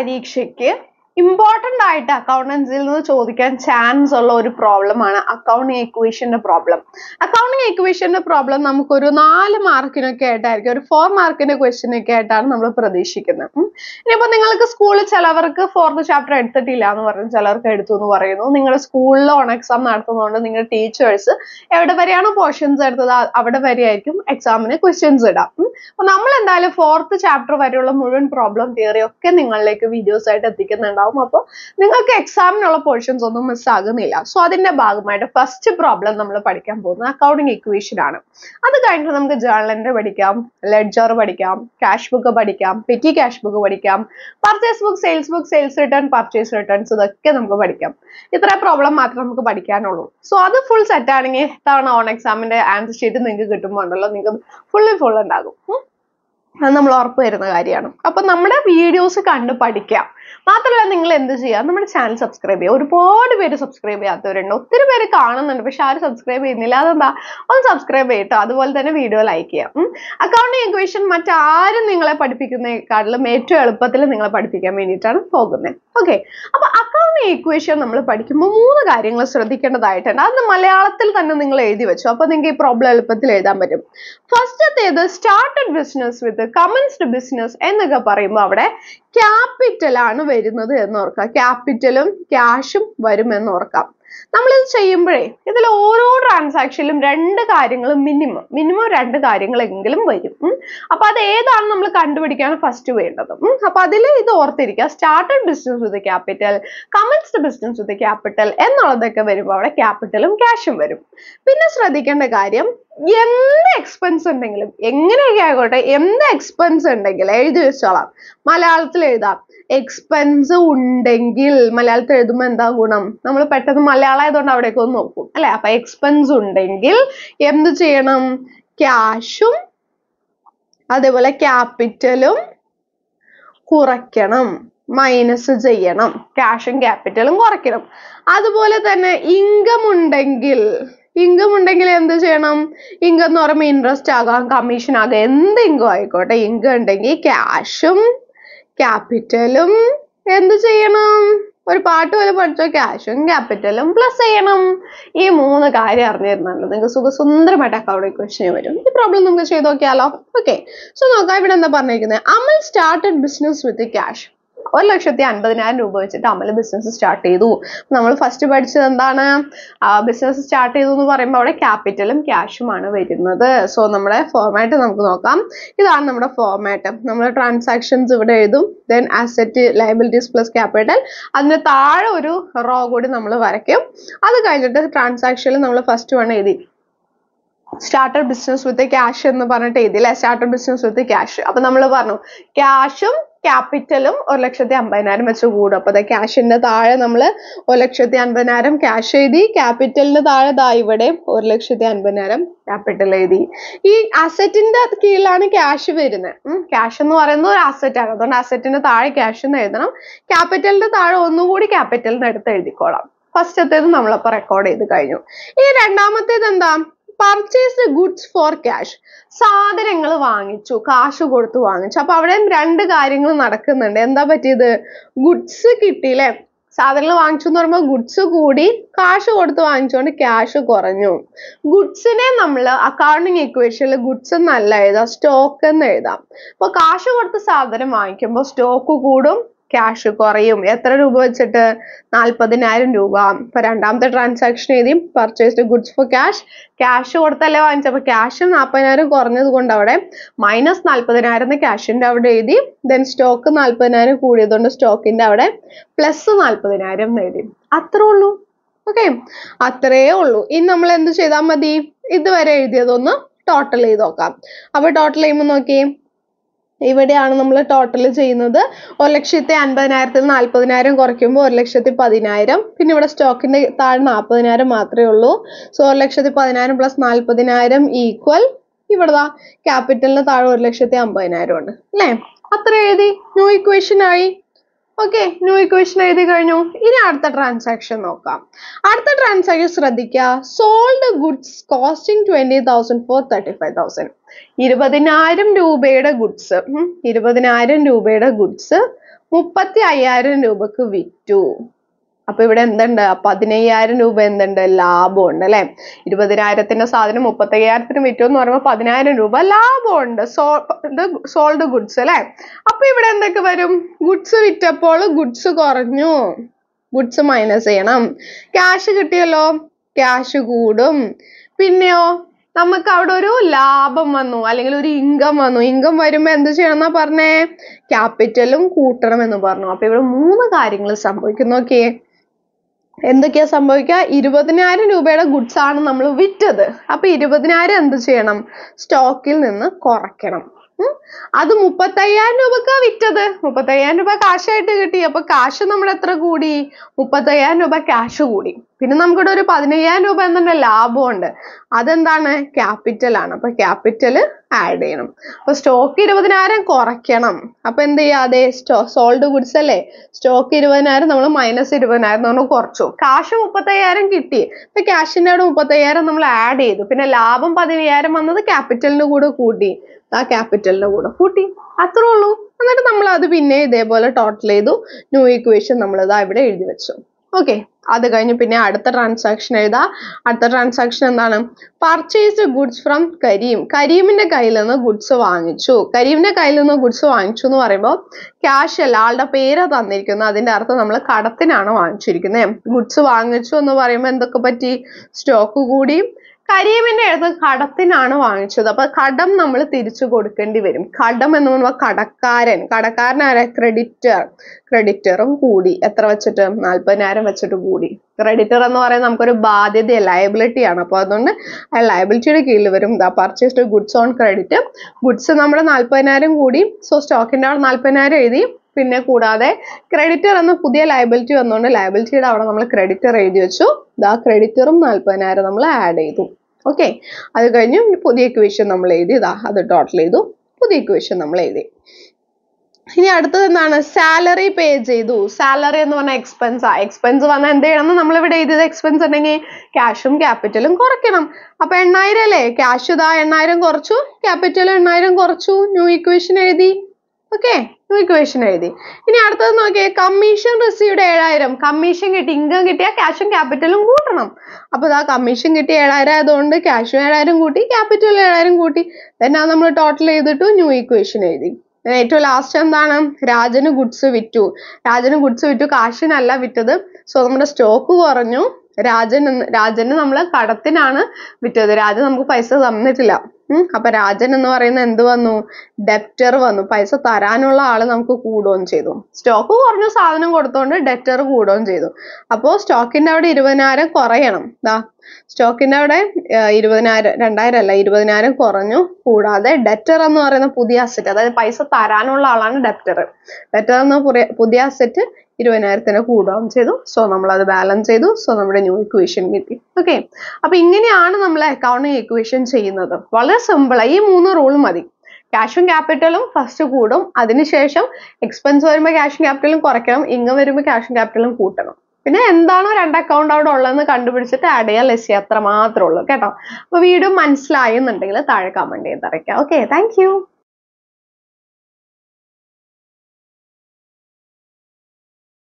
هذيك شكي important ആയിട്ട് അക്കൗണ്ടൻസിൽ നിന്ന് ചോദിക്കാൻ ചാൻസ് ഉള്ള ഒരു പ്രോബ്ലമാണ് അക്കൗണ്ടിങ് ഇക്വേഷൻ്റെ പ്രോബ്ലം അക്കൗണ്ടിങ് ഇക്വേഷൻ്റെ പ്രോബ്ലം നമുക്കൊരു നാല് മാർക്കിനൊക്കെ ആയിട്ടായിരിക്കും ഒരു ഫോർ മാർക്കിൻ്റെ ഒക്കെ ആയിട്ടാണ് നമ്മൾ പ്രതീക്ഷിക്കുന്നത് ഇനിയിപ്പോൾ നിങ്ങൾക്ക് സ്കൂളിൽ ചിലവർക്ക് ഫോർത്ത് ചാപ്റ്റർ എടുത്തിട്ടില്ല എന്ന് പറഞ്ഞു ചിലർക്ക് എടുത്തു എന്ന് പറയുന്നു നിങ്ങളുടെ സ്കൂളിൽ ഓൺ എക്സാം നടത്തുന്നതുകൊണ്ട് നിങ്ങളുടെ ടീച്ചേഴ്സ് എവിടെ വരെയാണ് പോർഷൻസ് എടുത്തത് അവിടെ വരെയായിരിക്കും എക്സാമിന് ക്വസ്റ്റ്യൻസ് ഇടാം അപ്പോൾ നമ്മൾ എന്തായാലും ഫോർത്ത് ചാപ്റ്റർ വരെയുള്ള മുഴുവൻ പ്രോബ്ലം തിയറി ഒക്കെ നിങ്ങളിലേക്ക് വീഡിയോസ് ആയിട്ട് എത്തിക്കുന്നുണ്ടാവും ഉണ്ടാവും അപ്പോൾ നിങ്ങൾക്ക് എക്സാമിനുള്ള പോർഷൻസ് ഒന്നും മിസ് ആകുന്നില്ല സോ അതിന്റെ ഭാഗമായിട്ട് ഫസ്റ്റ് പ്രോബ്ലം നമ്മൾ പഠിക്കാൻ പോകുന്നത് അക്കൗണ്ടിങ് ഇക്വേഷൻ ആണ് അത് കഴിഞ്ഞിട്ട് നമുക്ക് ജേർണൽ എൻട്രി പഠിക്കാം ലെഡ്ജർ പഠിക്കാം ക്യാഷ് ബുക്ക് പഠിക്കാം പെറ്റി ക്യാഷ് ബുക്ക് പഠിക്കാം purchase book sales book sales return purchase returns ഇതൊക്കെ നമുക്ക് പഠിക്കാം ഇത്ര പ്രോബ്ലം മാത്രമേ നമുക്ക് പഠിക്കാനുള്ളൂ സോ അത് ഫുൾ സെറ്റ് ആണെങ്കിൽ തവണ ഓൺ എക്സാമിന്റെ ആൻസർ ഷീറ്റ് നിങ്ങൾക്ക് കിട്ടുമ്പോൾ ഉണ്ടല്ലോ നിങ്ങൾക്ക് ഫുള്ളി ഫുൾ ഉണ്ടാകും അത് നമ്മൾ ഉറപ്പ് വരുന്ന കാര്യമാണ് അപ്പൊ നമ്മുടെ വീഡിയോസ് കണ്ട് പഠിക്കാം മാത്രമല്ല നിങ്ങൾ എന്ത് ചെയ്യുക നമ്മുടെ ചാനൽ സബ്സ്ക്രൈബ് ചെയ്യുക ഒരുപാട് പേര് സബ്സ്ക്രൈബ് ചെയ്യാത്തവരുണ്ട് ഒത്തിരി പേര് കാണുന്നുണ്ട് പക്ഷെ ആരും സബ്സ്ക്രൈബ് ചെയ്യുന്നില്ല അതെന്താ ഒന്ന് സബ്സ്ക്രൈബ് ചെയ്യട്ടോ അതുപോലെ തന്നെ വീഡിയോ ലൈക്ക് ചെയ്യുക അക്കൗണ്ടിങ് ഇക്വേഷൻ മറ്റാരും നിങ്ങളെ പഠിപ്പിക്കുന്നതിനെക്കാട്ടിലും ഏറ്റവും എളുപ്പത്തിൽ നിങ്ങളെ പഠിപ്പിക്കാൻ വേണ്ടിയിട്ടാണ് പോകുന്നത് ഓക്കെ അപ്പൊ അക്കൗണ്ടിങ് ഇക്വേഷൻ നമ്മൾ പഠിക്കുമ്പോൾ മൂന്ന് കാര്യങ്ങൾ ശ്രദ്ധിക്കേണ്ടതായിട്ടുണ്ട് അത് മലയാളത്തിൽ തന്നെ നിങ്ങൾ എഴുതി വെച്ചു അപ്പൊ നിങ്ങൾക്ക് ഈ പ്രോബ്ലം എളുപ്പത്തിൽ എഴുതാൻ പറ്റും ഫസ്റ്റത്തേത് started business with commenced business എന്നൊക്കെ പറയുമ്പോൾ അവിടെ ക്യാപിറ്റൽ ആണ് വരുന്നത് എന്നോർക്കുക ക്യാപിറ്റലും ക്യാഷും വരുമെന്നോർക്കാം നമ്മളിത് ചെയ്യുമ്പോഴേ ഇതിൽ ഓരോ ട്രാൻസാക്ഷനിലും രണ്ട് കാര്യങ്ങൾ മിനിമം മിനിമം രണ്ട് കാര്യങ്ങളെങ്കിലും വരും അപ്പൊ അത് ഏതാണ് നമ്മൾ കണ്ടുപിടിക്കാണ് ഫസ്റ്റ് വേണ്ടത് അപ്പൊ അതിൽ ഇത് ഓർത്തിരിക്കുക started business with capital commenced business with capital എന്നുള്ളതൊക്കെ വരുമ്പോൾ അവിടെ ക്യാപിറ്റലും ക്യാഷും വരും പിന്നെ ശ്രദ്ധിക്കേണ്ട കാര്യം എന്ത് എക്സ്പെൻസ് ഉണ്ടെങ്കിലും എങ്ങനെയൊക്കെ ആയിക്കോട്ടെ എന്ത് എക്സ്പെൻസ് ഉണ്ടെങ്കിലും എഴുതി വെച്ചോളാം മലയാളത്തിൽ എഴുതാം എക്സ്പെൻസ് ഉണ്ടെങ്കിൽ മലയാളത്തിൽ എഴുതുമ്പോൾ എന്താ ഗുണം നമ്മൾ പെട്ടെന്ന് മലയാളമായതുകൊണ്ട് അവിടേക്ക് ഒന്ന് നോക്കും അല്ലെ അപ്പൊ എക്സ്പെൻസ് ഉണ്ടെങ്കിൽ എന്ത് ചെയ്യണം ക്യാഷും അതേപോലെ ക്യാപിറ്റലും കുറയ്ക്കണം മൈനസ് ചെയ്യണം ക്യാഷും ക്യാപിറ്റലും കുറയ്ക്കണം അതുപോലെ തന്നെ ഇൻകം ഉണ്ടെങ്കിൽ ഇൻകം ഉണ്ടെങ്കിൽ എന്ത് ചെയ്യണം ഇൻകം എന്ന് പറയുമ്പോൾ ഇൻട്രസ്റ്റ് ആകാം കമ്മീഷൻ ആകാം എന്ത് ഇൻകം ആയിക്കോട്ടെ ഇൻകം ഉണ്ടെങ്കിൽ ക്യാഷും ക്യാപിറ്റലും എന്ത് ചെയ്യണം ഒരു പാട്ട് പോലെ പഠിച്ചോ ക്യാഷും ക്യാപിറ്റലും പ്ലസ് ചെയ്യണം ഈ മൂന്ന് കാര്യം അറിഞ്ഞിരുന്നല്ലോ നിങ്ങൾക്ക് സുഖസുന്ദരമായിട്ട് അക്കൗണ്ടിങ് ക്വസ്റ്റ്യൻ വരും ഈ പ്രോബ്ലം നമുക്ക് ചെയ്ത് നോക്കിയാലോ ഓക്കെ സോ നോക്കാം ഇവിടെ എന്താ പറഞ്ഞിരിക്കുന്നത് Amal started business with cash ഒരു ലക്ഷത്തി അൻപതിനായിരം രൂപ വെച്ചിട്ട് അമൽ ബിസിനസ് സ്റ്റാർട്ട് ചെയ്തു നമ്മൾ ഫസ്റ്റ് പഠിച്ചത് എന്താണ് ബിസിനസ് സ്റ്റാർട്ട് ചെയ്തു എന്ന് പറയുമ്പോൾ അവിടെ ക്യാപിറ്റലും ക്യാഷുമാണ് വരുന്നത് സോ നമ്മുടെ ഫോമാറ്റ് നമുക്ക് നോക്കാം ഇതാണ് നമ്മുടെ ഫോമാറ്റ് നമ്മൾ ട്രാൻസാക്ഷൻസ് ഇവിടെ എഴുതും then asset liabilities plus capital അതിന് താഴെ ഒരു റോ കൂടി നമ്മൾ വരയ്ക്കും അത് കഴിഞ്ഞിട്ട് ട്രാൻസാക്ഷനിൽ നമ്മൾ ഫസ്റ്റ് വൺ എഴുതി സ്റ്റാർട്ടഡ് ബിസിനസ് വിത്ത് ക്യാഷ് എന്ന് പറഞ്ഞിട്ട് എഴുതി അല്ലെ സ്റ്റാർട്ടർ ബിസിനസ് വിത്ത് ക്യാഷ് അപ്പൊ നമ്മൾ പറഞ്ഞു ക്യാഷും ക്യാപിറ്റലും ഒരു ലക്ഷത്തി അമ്പതിനായിരം വെച്ച് കൂടും അപ്പോൾ അത് ക്യാഷിൻ്റെ താഴെ നമ്മൾ ഒരു ലക്ഷത്തി അൻപതിനായിരം ക്യാഷ് എഴുതി ക്യാപിറ്റലിന് താഴെ ദാ ഇവിടെ ഒരു ലക്ഷത്തി അമ്പതിനായിരം ക്യാപിറ്റൽ എഴുതി ഈ അസറ്റിന്റെ കീഴിലാണ് ക്യാഷ് വരുന്നത് ക്യാഷ് എന്ന് പറയുന്നത് ഒരു അസറ്റാണ് അതുകൊണ്ട് അസറ്റിന്റെ താഴെ ക്യാഷ് എന്ന് എഴുതണം ക്യാപിറ്റലിൻ്റെ താഴെ ഒന്നുകൂടി ക്യാപിറ്റലിന് എടുത്ത് എഴുതിക്കോളാം ഫസ്റ്റത്തേത് നമ്മളപ്പോൾ റെക്കോർഡ് ചെയ്ത് കഴിഞ്ഞു ഇനി രണ്ടാമത്തേത് എന്താ പർച്ചേസ്ഡ് ഗുഡ്സ് ഫോർ ക്യാഷ് സാധനങ്ങൾ വാങ്ങിച്ചു കാശ് കൊടുത്ത് വാങ്ങിച്ചു അപ്പൊ അവിടെ രണ്ട് കാര്യങ്ങൾ നടക്കുന്നുണ്ട് എന്താ പറ്റിയത് ഗുഡ്സ് കിട്ടിയില്ലേ സാധനങ്ങൾ വാങ്ങിച്ചു എന്ന് പറയുമ്പോൾ ഗുഡ്സ് കൂടി കാശ് കൊടുത്ത് വാങ്ങിച്ചുകൊണ്ട് ക്യാഷ് കുറഞ്ഞു ഗുഡ്സിനെ നമ്മൾ അക്കൗണ്ടിങ് ഇക്വേഷനിൽ ഗുഡ്സ് എന്നല്ല എഴുതാം സ്റ്റോക്ക് എന്ന് എഴുതാം അപ്പോൾ കാശ് കൊടുത്ത് സാധനം വാങ്ങിക്കുമ്പോൾ സ്റ്റോക്ക് കൂടും ക്യാഷ് കുറയും എത്ര രൂപ വെച്ചിട്ട് നാൽപ്പതിനായിരം രൂപ ഇപ്പൊ രണ്ടാമത്തെ ട്രാൻസാക്ഷൻ എഴുതി purchased goods for cash cash കൊടുത്തല്ലേ വാങ്ങിച്ചത് അപ്പൊ ക്യാഷ് നാൽപ്പതിനായിരം കുറഞ്ഞത് കൊണ്ട് അവിടെ മൈനസ് നാൽപ്പതിനായിരം എന്ന് അവിടെ എഴുതി ദെൻ സ്റ്റോക്ക് നാൽപ്പതിനായിരം കൂടിയതുകൊണ്ട് സ്റ്റോക്കിന്റെ അവിടെ പ്ലസ് നാൽപ്പതിനായിരം എഴുതി അത്രേ ഉള്ളൂ ഓക്കെ അത്രേ ഉള്ളൂ ഇനി നമ്മൾ എന്ത് ചെയ്താൽ മതി ഇതുവരെ എഴുതിയതൊന്ന് ടോട്ടൽ ചെയ്ത് നോക്കാം അപ്പോൾ ടോട്ടൽ ചെയ്യുമ്പോൾ നോക്കി ഇവിടെയാണ് നമ്മൾ ടോട്ടൽ ചെയ്യുന്നത് ഒരു ലക്ഷത്തി അൻപതിനായിരത്തിൽ നാൽപ്പതിനായിരം കുറയ്ക്കുമ്പോൾ ഒരു ലക്ഷത്തി പതിനായിരം പിന്നെ ഇവിടെ സ്റ്റോക്കിൻ്റെ താഴെ നാൽപ്പതിനായിരം മാത്രമേ ഉള്ളൂ സോ ഒരു ലക്ഷത്തി പതിനായിരം പ്ലസ് നാൽപ്പതിനായിരം ഈക്വൽ ഇവിടെതാ ക്യാപിറ്റലിന് താഴെ ഒരു ലക്ഷത്തി അമ്പതിനായിരം ഉണ്ട് അല്ലേ അത്ര എഴുതി ന്യൂ ഇക്വേഷൻ ആയി ഓക്കെ ന്യൂ ഇക്വേഷൻ എഴുതി കഴിഞ്ഞു ഇനി അടുത്ത ട്രാൻസാക്ഷൻ നോക്കാം അടുത്ത ട്രാൻസാക്ഷൻ ശ്രദ്ധിക്കുക sold goods costing twenty thousand for thirty five thousand ഇരുപതിനായിരം രൂപയുടെ ഗുഡ്സ് ഇരുപതിനായിരം രൂപയുടെ ഗുഡ്സ് മുപ്പത്തി അയ്യായിരം രൂപക്ക് വിറ്റു അപ്പോൾ ഇവിടെ എന്തുണ്ട് പതിനയ്യായിരം രൂപ എന്തുണ്ട് ഉണ്ട് അല്ലേ ഇരുപതിനായിരത്തിന്റെ സാധനം മുപ്പത്തയ്യായിരത്തിന് വിറ്റു എന്ന് പറയുമ്പോൾ പതിനായിരം രൂപ ഉണ്ട് സോ സോൾഡ് ഗുഡ്സ് അല്ലേ അപ്പോൾ ഇവിടെ എന്തൊക്കെ വരും ഗുഡ്സ് വിറ്റപ്പോൾ ഗുഡ്സ് കുറഞ്ഞു ഗുഡ്സ് മൈനസ് ചെയ്യണം ക്യാഷ് കിട്ടിയല്ലോ ക്യാഷ് കൂടും പിന്നെയോ നമുക്ക് അവിടെ ഒരു ലാഭം വന്നു അല്ലെങ്കിൽ ഒരു ഇൻകം വന്നു ഇൻകം വരുമ്പോൾ എന്ത് ചെയ്യണം എന്നാ പറഞ്ഞേ ക്യാപിറ്റലും കൂട്ടണം എന്ന് പറഞ്ഞു അപ്പൊ ഇവിടെ മൂന്ന് കാര്യങ്ങൾ സംഭവിക്കുന്നു നോക്കിയേ എന്തൊക്കെയാ സംഭവിക്കുക ഇരുപതിനായിരം രൂപയുടെ ഗുഡ്സ് ആണ് നമ്മൾ വിറ്റത് അപ്പൊ ഇരുപതിനായിരം എന്ത് ചെയ്യണം സ്റ്റോക്കിൽ നിന്ന് കുറയ്ക്കണം അത് മുപ്പത്തയ്യായിരം രൂപക്കാ വിറ്റത് മുപ്പത്തയ്യായിരം രൂപ കാശായിട്ട് കിട്ടി അപ്പൊ കാശ് നമ്മൾ എത്ര കൂടി മുപ്പത്തയ്യായിരം രൂപ ക്യാഷ് കൂടി പിന്നെ നമുക്കിവിടെ ഒരു പതിനയ്യായിരം രൂപ എന്നുള്ള ലാഭം ഉണ്ട് അതെന്താണ് ക്യാപിറ്റൽ ആണ് അപ്പൊ ക്യാപിറ്റൽ ആഡ് ചെയ്യണം അപ്പൊ സ്റ്റോക്ക് ഇരുപതിനായിരം കുറയ്ക്കണം അപ്പൊ എന്ത് ചെയ്യുക അതെ സ്റ്റോ സോൾഡ് ഗുഡ്സ് അല്ലേ സ്റ്റോക്ക് ഇരുപതിനായിരം നമ്മൾ മൈനസ് ഇരുപതിനായിരം നമ്മൾ കുറച്ചു കാശ് മുപ്പത്തയ്യായിരം കിട്ടി ഇപ്പൊ ക്യാഷിൻ്റെ അവിടെ മുപ്പത്തയ്യായിരം നമ്മൾ ആഡ് ചെയ്തു പിന്നെ ലാഭം പതിനയ്യായിരം വന്നത് ക്യാപിറ്റലിന് കൂടെ കൂട്ടി ആ ക്യാപിറ്റലിന്റെ കൂടെ കൂട്ടി അത്രേ ഉള്ളൂ എന്നിട്ട് നമ്മൾ അത് പിന്നെ ഇതേപോലെ ടോട്ടൽ ചെയ്തു ന്യൂ ഇക്വേഷൻ നമ്മൾ ഇതാ ഇവിടെ എഴുതി വെച്ചു ഓക്കെ അത് കഴിഞ്ഞ് പിന്നെ അടുത്ത ട്രാൻസാക്ഷൻ എഴുതാ അടുത്ത ട്രാൻസാക്ഷൻ എന്താണ് പർച്ചേസ് ഗുഡ്സ് ഫ്രം കരീം കരീമിന്റെ കയ്യിൽ നിന്ന് ഗുഡ്സ് വാങ്ങിച്ചു കരീമിന്റെ കയ്യിൽ നിന്ന് ഗുഡ്സ് വാങ്ങിച്ചു എന്ന് പറയുമ്പോൾ ക്യാഷ് അല്ല ആളുടെ പേര് തന്നിരിക്കുന്നത് അതിന്റെ അർത്ഥം നമ്മൾ കടത്തിനാണ് വാങ്ങിച്ചിരിക്കുന്നത് ഗുഡ്സ് വാങ്ങിച്ചു എന്ന് പറയുമ്പോൾ എന്തൊക്കെ പറ്റി സ്റ്റോക്ക് കൂടി കരീമിന്റെ അടുത്ത് കടത്തിനാണ് വാങ്ങിച്ചത് അപ്പൊ കടം നമ്മൾ തിരിച്ചു കൊടുക്കേണ്ടി വരും കടം എന്ന് പറയുമ്പോൾ കടക്കാരൻ കടക്കാരൻ ആരെ ക്രെഡിറ്റർ ക്രെഡിറ്ററും കൂടി എത്ര വെച്ചിട്ട് നാല്പതിനായിരം വെച്ചിട്ട് കൂടി ക്രെഡിറ്റർ എന്ന് പറയുന്നത് നമുക്കൊരു ബാധ്യത ലയബിലിറ്റി ആണ് അപ്പോൾ അതുകൊണ്ട് ആ ലയബിലിറ്റിയുടെ കീഴിൽ വരും ദാ purchased goods on credit goods നമ്മൾ നാല്പതിനായിരം കൂടി സോ സ്റ്റോക്കിൻ്റെ അവിടെ നാല്പതിനായിരം എഴുതി പിന്നെ കൂടാതെ ക്രെഡിറ്റർ എന്ന പുതിയ ലയബിലിറ്റി വന്നുകൊണ്ട് ലയബിലിറ്റിയുടെ അവിടെ നമ്മൾ ക്രെഡിറ്റർ എഴുതി വെച്ചു ദാ ക്രെഡിറ്ററും നാൽപ്പതിനായിരം നമ്മൾ ആഡ് ചെയ്തു ഓക്കെ അത് കഴിഞ്ഞ് പുതിയ ഇക്വേഷൻ നമ്മൾ എഴുതി ഇതാ അത് ടോട്ടൽ ചെയ്തു പുതിയ ഇക്വേഷൻ നമ്മൾ എഴുതി ഇനി അടുത്തത് എന്താണ് സാലറി പേ ചെയ്തു സാലറി എന്ന് പറഞ്ഞാൽ എക്സ്പെൻസ് ആ എക്സ്പെൻസ് പറഞ്ഞാൽ എന്ത് ചെയ്യണം നമ്മൾ ഇവിടെ എഴുതിയത് എക്സ്പെൻസ് ഉണ്ടെങ്കിൽ ക്യാഷും ക്യാപിറ്റലും കുറയ്ക്കണം അപ്പൊ എണ്ണായിരം അല്ലേ ക്യാഷ് ഇതാ എണ്ണായിരം കുറച്ചു ക്യാപിറ്റൽ എണ്ണായിരം കുറച്ചു ന്യൂ ഇക്വേഷൻ എഴുതി ഓക്കെ ഇക്വേഷൻ എഴുതി ഇനി അടുത്തത് നോക്കിയേ കമ്മീഷൻ റിസീവ്ഡ് ഏഴായിരം കമ്മീഷൻ കിട്ടി ഇൻകം കിട്ടിയാൽ ക്യാഷും ക്യാപിറ്റലും കൂട്ടണം അപ്പോൾ ഇതാ കമ്മീഷൻ കിട്ടി ഏഴായിരം ആയതുകൊണ്ട് ക്യാഷും ഏഴായിരം കൂട്ടി ക്യാപിറ്റലും ഏഴായിരം കൂട്ടി എന്നാ നമ്മൾ ടോട്ടൽ ചെയ്തിട്ട് ന്യൂ ഇക്വേഷൻ എഴുതി ഏറ്റവും ലാസ്റ്റ് എന്താണ് രാജന് ഗുഡ്സ് വിറ്റു രാജന് ഗുഡ്സ് വിറ്റു കാശിനല്ല വിറ്റത് സോ നമ്മുടെ സ്റ്റോക്ക് കുറഞ്ഞു രാജൻ രാജന് നമ്മൾ കടത്തിനാണ് വിറ്റത് രാജൻ നമുക്ക് പൈസ തന്നിട്ടില്ല അപ്പൊ രാജൻ എന്ന് പറയുന്ന എന്ത് വന്നു ഡെപ്റ്റർ വന്നു പൈസ തരാനുള്ള ആള് നമുക്ക് കൂടുകയും ചെയ്തു സ്റ്റോക്ക് കുറഞ്ഞ സാധനം കൊടുത്തോണ്ട് ഡെറ്റർ കൂടുകയും ചെയ്തു അപ്പോൾ സ്റ്റോക്കിന്റെ അവിടെ ഇരുപതിനായിരം കുറയണം ദാ സ്റ്റോക്കിൻ്റെ അവിടെ ഇരുപതിനായിരം രണ്ടായിരം അല്ല ഇരുപതിനായിരം കുറഞ്ഞു കൂടാതെ ഡെറ്റർ എന്ന് പറയുന്ന പുതിയ അസറ്റ് അതായത് പൈസ തരാനുള്ള ആളാണ് ഡെറ്റർ ഡെറ്റർ എന്ന പുതിയ അസറ്റ് ഇരുപതിനായിരത്തിന് കൂടുകയും ചെയ്തു സോ നമ്മൾ അത് ബാലൻസ് ചെയ്തു സോ നമ്മുടെ ന്യൂ ഇക്വേഷൻ കിട്ടി ഓക്കെ അപ്പൊ ഇങ്ങനെയാണ് നമ്മൾ അക്കൗണ്ടിങ് ഇക്വേഷൻ ചെയ്യുന്നത് വളരെ സിമ്പിളാണ് ഈ മൂന്ന് റൂൾ മതി ക്യാഷും ക്യാപിറ്റലും ഫസ്റ്റ് കൂടും അതിനുശേഷം എക്സ്പെൻസ് വരുമ്പോൾ ക്യാഷും ക്യാപിറ്റലും കുറയ്ക്കണം ഇങ്ങം വരുമ്പോൾ ക്യാഷും ക്യാപിറ്റലും കൂട്ടണം പിന്നെ എന്താണോ രണ്ട് അക്കൗണ്ട് അവിടെ ഉള്ളതെന്ന് കണ്ടുപിടിച്ചിട്ട് ആഡ് ചെയ്യാൻ ലെസ് അത്ര മാത്രമേ ഉള്ളൂ കേട്ടോ അപ്പോൾ വീഡിയോ മനസ്സിലായെന്നുണ്ടെങ്കിൽ താഴെ കമന്റ് ചെയ്തറിയിക്കാം ഓക്കെ താങ്ക്